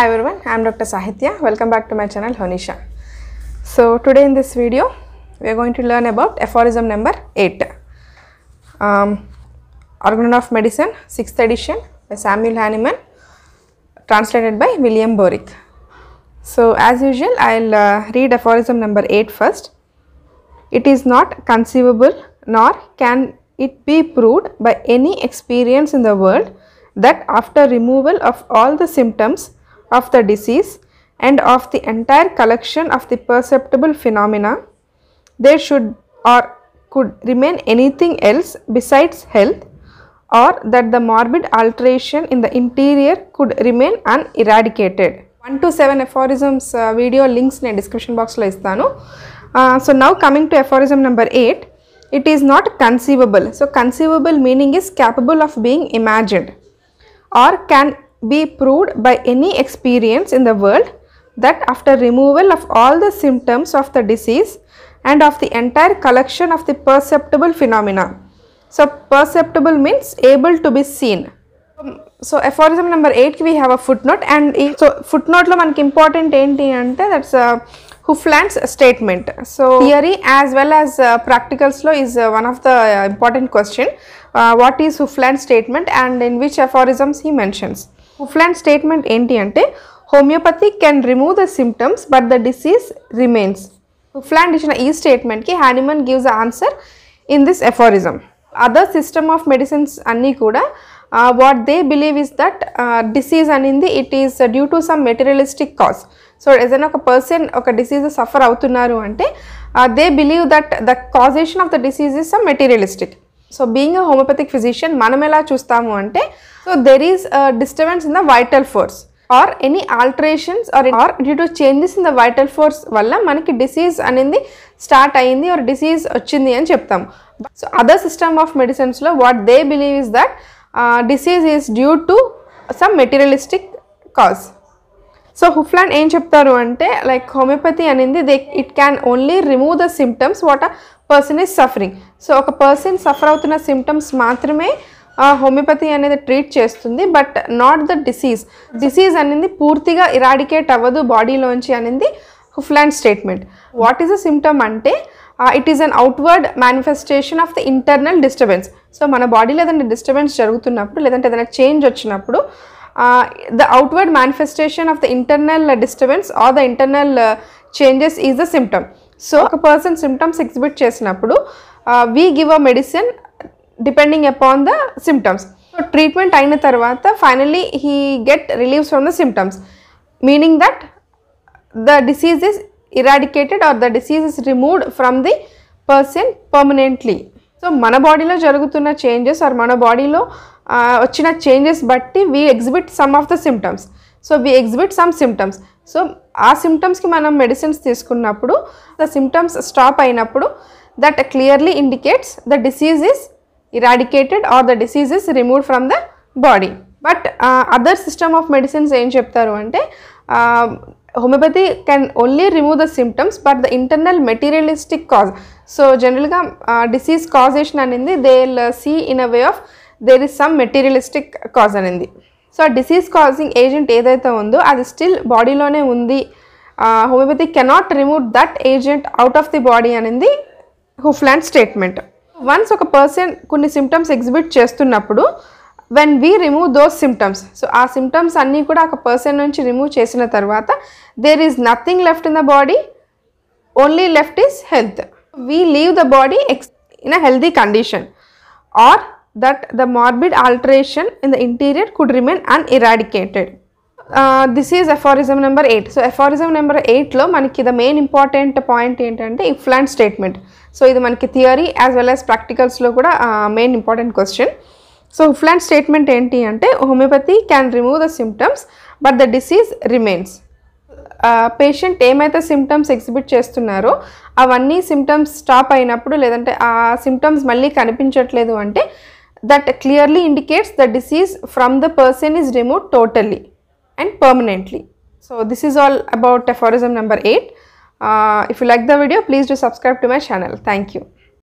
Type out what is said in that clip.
Hi everyone, I am Dr. Sahitya. Welcome back to my channel Honisha. So today in this video, we are going to learn about aphorism number 8. Um, Organ of Medicine, 6th edition by Samuel Hahnemann, translated by William Borick. So as usual, I will uh, read aphorism number 8 first. It is not conceivable nor can it be proved by any experience in the world that after removal of all the symptoms of the disease and of the entire collection of the perceptible phenomena there should or could remain anything else besides health or that the morbid alteration in the interior could remain uneradicated. 1 to 7 aphorisms uh, video links in the description box. Uh, so, now coming to aphorism number 8, it is not conceivable. So, conceivable meaning is capable of being imagined or can be proved by any experience in the world that after removal of all the symptoms of the disease and of the entire collection of the perceptible phenomena. So, perceptible means able to be seen. Um, so, aphorism number 8 we have a footnote and so footnote lo important ante that's uh, a Hufland's statement. So, theory as well as uh, practicals lo is uh, one of the uh, important question. what is Hufland's statement and in which aphorisms he mentions. Hufeland statement ఏంటి అంటే homeopathy can remove the symptoms but the disease remains Hufeland ఇచ్చిన ఈ స్టేట్మెంట్కి Hahnemann gives answer in this aphorism other system of medicines అన్నీ కూడా what they believe is that disease అనింది it is due to some materialistic cause so ఏదైనా ఒక person ఒక disease suffer అవుతున్నారు అంటే they believe that the causation of the disease is some materialistic so being a homoeopathic physician మనం ఎలా చూస్తాము అంటే so there is disturbance in the vital force or any alterations are are due to changes in the vital force వల్ల మనకి disease అనేది start అయింది are disease వచ్చింది అని చెప్తాము సో అదర్ సిస్టమ్ ఆఫ్ మెడిసిన్స్లో what they believe is that disease is due to some materialistic cause so Hufeland ఏం చెప్తారు అంటే లైక్ హోమియోపతి అనేది they it can only remove the symptoms what a person is suffering so ఒక person suffer అవుతున్న symptoms మాత్రమే homeopathy అనేది treat చేస్తుంది but not the disease disease అనేది పూర్తిగా ఇరాడికేట్ అవ్వదు బాడీలోంచి అనేది Hufeland statement what is a symptom అంటే it is an outward manifestation of the internal disturbance so మన బాడీలో ఏదైనా డిస్టర్బెన్స్ జరుగుతున్నప్పుడు లేదంటే ఏదైనా చేంజ్ వచ్చినప్పుడు uh, the outward manifestation of the internal uh, disturbance or the internal uh, changes is the symptom. So, a person symptoms exhibit చేసినప్పుడు we give a medicine depending upon the symptoms. So, treatment అయిన తర్వాత finally he get relieves from the symptoms meaning that the disease is eradicated or the disease is removed from the person permanently so మన బాడీలో జరుగుతున్న changes are మన బాడీలో వచ్చిన changes బట్టి we exhibit some of the symptoms so we exhibit some symptoms so ఆ సిమ్టమ్స్కి మనం మెడిసిన్స్ తీసుకున్నప్పుడు ద సిమ్టమ్స్ స్టాప్ అయినప్పుడు that clearly indicates the disease is eradicated or the disease is remove from the body but other system of medicines ఏం చెప్తారు అంటే homeopathy can only remove the symptoms but the internal materialistic cause so జనరల్గా disease causation అనేది they see in a way of their is some materialistic cause అనేది so ఆ disease causing agent ఏదైతే ఉందో అది స్టిల్ బాడీలోనే ఉంది homeopathy cannot remove that agent out of the body అనేది హుఫ్లాండ్ స్టేట్మెంట్ వన్స్ ఒక పర్సన్ కొన్ని సిమ్టమ్స్ ఎగ్జిబిట్ చేస్తున్నప్పుడు when we remove those symptoms so ఆ సిమ్టమ్స్ అన్నీ కూడా ఒక పర్సన్ నుంచి రిమూవ్ చేసిన తర్వాత there is nothing left in the body only left is health we leave the body ex in a healthy condition or that the morbid alteration in the interior could remain uneradicated this is aphorism number eight so aphorism number ఎయిట్లో మనకి the main important point ఏంటంటే if statement so ఇది మనకి theory as well as ప్రాక్టికల్స్లో కూడా main important question so Hufeland statement ఏంటి అంటే homeopathy can remove the symptoms but the disease remains patient ఏమైతే సిమ్టమ్స్ ఎగ్జిబిట్ చేస్తున్నారో అవన్నీ సిమ్టమ్స్ స్టాప్ అయినప్పుడు లేదంటే ఆ సిమ్టమ్స్ మళ్ళీ కనిపించట్లేదు అంటే that clearly indicates the disease from the person is remove totally and permanently so this is all about the aphorism number eight if you like the video please do subscribe to my channel thank you